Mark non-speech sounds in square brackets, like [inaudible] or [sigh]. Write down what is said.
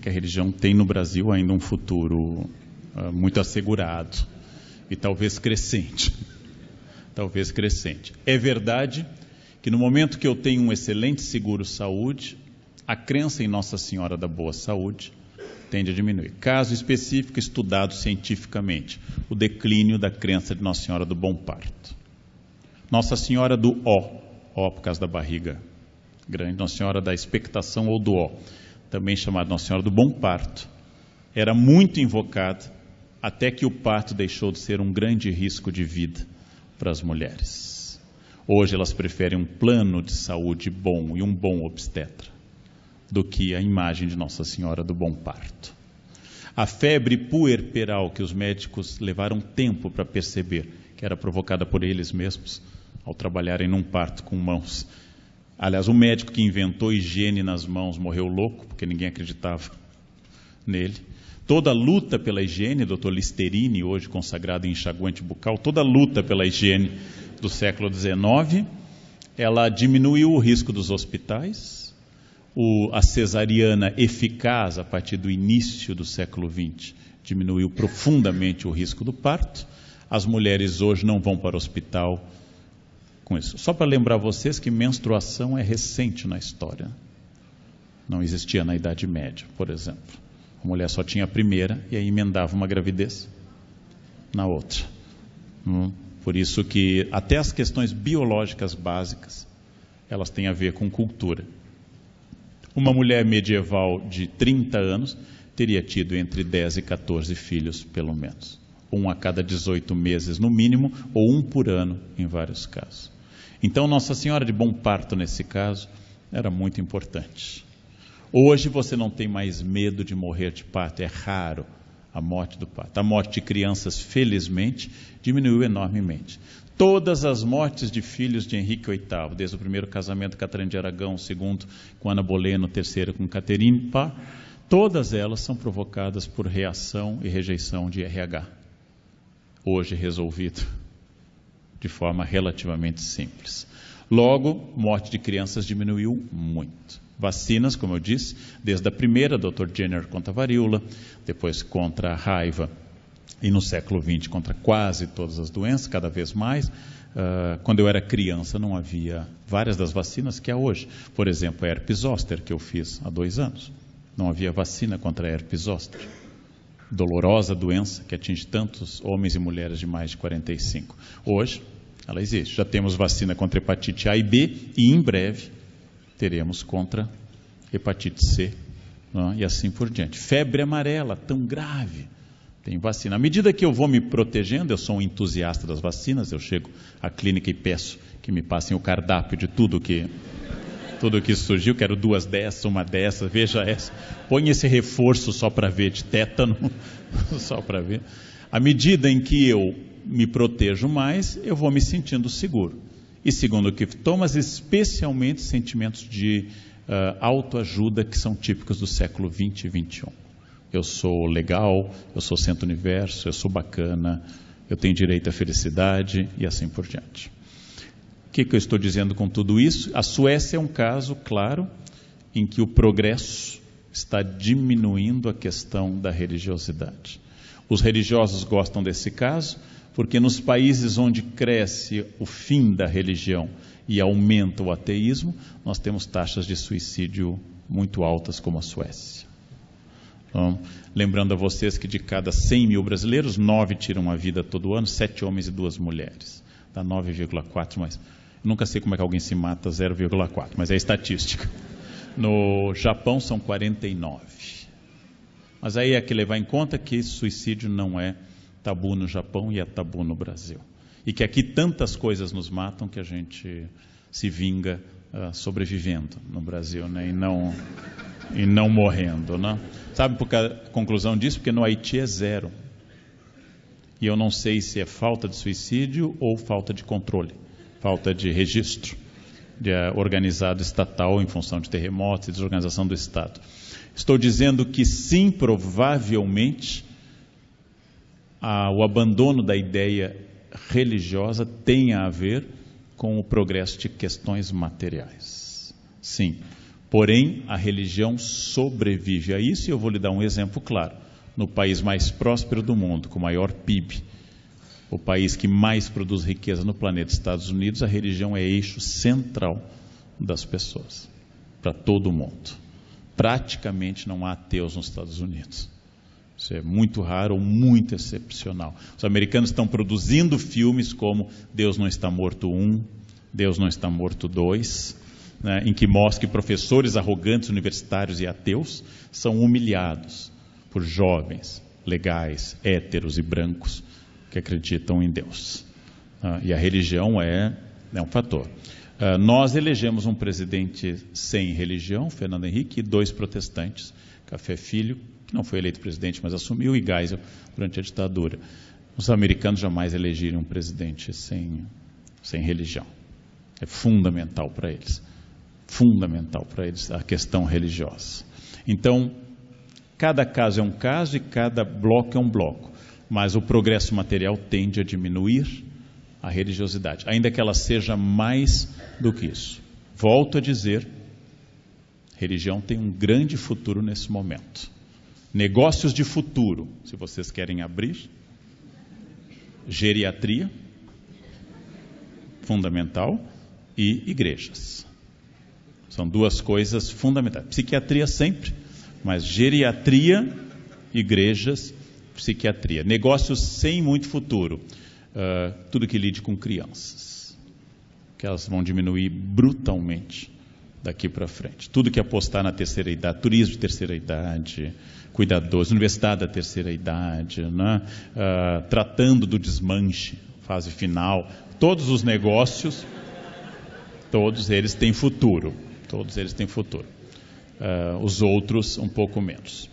que a religião tem no Brasil ainda um futuro ah, muito assegurado e talvez crescente. talvez crescente. É verdade que no momento que eu tenho um excelente seguro saúde, a crença em Nossa Senhora da Boa Saúde tende a diminuir. Caso específico estudado cientificamente, o declínio da crença de Nossa Senhora do Bom Parto. Nossa Senhora do O, O por causa da barriga grande, Nossa Senhora da Expectação ou do O também chamada Nossa Senhora do Bom Parto, era muito invocada até que o parto deixou de ser um grande risco de vida para as mulheres. Hoje elas preferem um plano de saúde bom e um bom obstetra do que a imagem de Nossa Senhora do Bom Parto. A febre puerperal que os médicos levaram tempo para perceber que era provocada por eles mesmos ao trabalharem num parto com mãos Aliás, o médico que inventou higiene nas mãos morreu louco, porque ninguém acreditava nele. Toda a luta pela higiene, Dr. Listerine, hoje consagrado em enxaguante bucal, toda a luta pela higiene do século XIX, ela diminuiu o risco dos hospitais. O, a cesariana eficaz a partir do início do século XX diminuiu profundamente o risco do parto. As mulheres hoje não vão para o hospital com isso. Só para lembrar vocês que menstruação é recente na história. Não existia na Idade Média, por exemplo. A mulher só tinha a primeira e aí emendava uma gravidez na outra. Hum? Por isso que até as questões biológicas básicas, elas têm a ver com cultura. Uma mulher medieval de 30 anos teria tido entre 10 e 14 filhos, pelo menos. Um a cada 18 meses, no mínimo, ou um por ano, em vários casos. Então, Nossa Senhora de Bom Parto, nesse caso, era muito importante. Hoje você não tem mais medo de morrer de parto. é raro a morte do parto. A morte de crianças, felizmente, diminuiu enormemente. Todas as mortes de filhos de Henrique VIII, desde o primeiro casamento com Catarina de Aragão, o segundo com Ana Bolena, o terceiro com Caterine Pá, todas elas são provocadas por reação e rejeição de RH. Hoje resolvido de forma relativamente simples. Logo, morte de crianças diminuiu muito. Vacinas, como eu disse, desde a primeira, Dr. Jenner contra a varíola, depois contra a raiva e no século XX contra quase todas as doenças, cada vez mais. Uh, quando eu era criança não havia várias das vacinas que há hoje. Por exemplo, a herpes zoster que eu fiz há dois anos. Não havia vacina contra a herpes zoster dolorosa doença que atinge tantos homens e mulheres de mais de 45. Hoje, ela existe. Já temos vacina contra hepatite A e B e em breve teremos contra hepatite C não? É? e assim por diante. Febre amarela, tão grave. Tem vacina. À medida que eu vou me protegendo, eu sou um entusiasta das vacinas, eu chego à clínica e peço que me passem o cardápio de tudo que tudo que surgiu, quero duas dessas, uma dessa, veja essa. Põe esse reforço só para ver, de tétano, [laughs] só para ver. À medida em que eu me protejo mais, eu vou me sentindo seguro. E segundo o Keith Thomas, especialmente sentimentos de uh, autoajuda que são típicos do século 20 e 21. Eu sou legal, eu sou centro universo, eu sou bacana, eu tenho direito à felicidade e assim por diante. O que, que eu estou dizendo com tudo isso? A Suécia é um caso claro em que o progresso está diminuindo a questão da religiosidade. Os religiosos gostam desse caso, porque nos países onde cresce o fim da religião e aumenta o ateísmo, nós temos taxas de suicídio muito altas, como a Suécia. Então, lembrando a vocês que de cada 100 mil brasileiros, 9 tiram a vida todo ano, 7 homens e 2 mulheres dá tá 9,4, mas nunca sei como é que alguém se mata 0,4, mas é estatística. No Japão são 49. Mas aí é que levar em conta que suicídio não é tabu no Japão e é tabu no Brasil. E que aqui tantas coisas nos matam que a gente se vinga uh, sobrevivendo no Brasil, né? E não e não morrendo, né? Sabe por que a conclusão disso? Porque no Haiti é zero e eu não sei se é falta de suicídio ou falta de controle, falta de registro de, eh, organizado estatal em função de terremotos e desorganização do Estado. Estou dizendo que sim, provavelmente, a, o abandono da ideia religiosa tem a ver com o progresso de questões materiais. Sim. Porém, a religião sobrevive a isso e eu vou lhe dar um exemplo claro no país mais próspero do mundo, com maior PIB, o país que mais produz riqueza no planeta, Estados Unidos, a religião é eixo central das pessoas, para todo mundo. Praticamente não há ateus nos Estados Unidos. Isso é muito raro ou muito excepcional. Os americanos estão produzindo filmes como Deus não está morto um, Deus não está morto dois, né, em que mostra que professores arrogantes, universitários e ateus são humilhados por jovens, legais, héteros e brancos que acreditam em Deus. Ah, e a religião é, é um fator. Ah, nós elegemos um presidente sem religião, Fernando Henrique, e dois protestantes, Café Filho, que não foi eleito presidente, mas assumiu, e Geisel durante a ditadura. Os americanos jamais elegiram um presidente sem, sem religião. É fundamental para eles. Fundamental para eles a questão religiosa. Então, Cada caso é um caso e cada bloco é um bloco. Mas o progresso material tende a diminuir a religiosidade, ainda que ela seja mais do que isso. Volto a dizer, religião tem um grande futuro nesse momento. Negócios de futuro, se vocês querem abrir, geriatria, fundamental, e igrejas. São duas coisas fundamentais. Psiquiatria sempre, mas geriatria, igrejas, psiquiatria. Negócios sem muito futuro. Uh, tudo que lide com crianças. Que elas vão diminuir brutalmente daqui para frente. Tudo que apostar na terceira idade, turismo de terceira idade, cuidadores, universidade da terceira idade, né? uh, tratando do desmanche, fase final. Todos os negócios, todos eles têm futuro. Todos eles têm futuro uh, os outros um pouco menos.